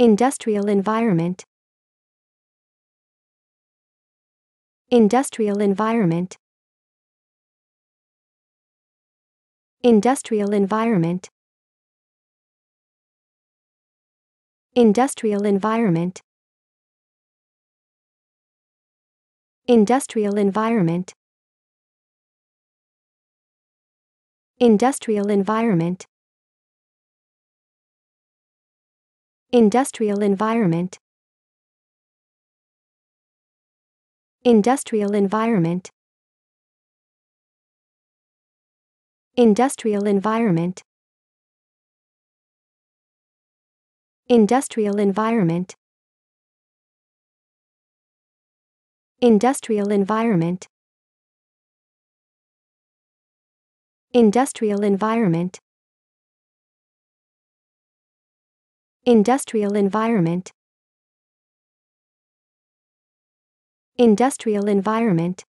Industrial environment Industrial environment Industrial environment Industrial environment Industrial environment Industrial environment Industrial environment Industrial environment Industrial environment Industrial environment Industrial environment Industrial environment Industrial environment Industrial environment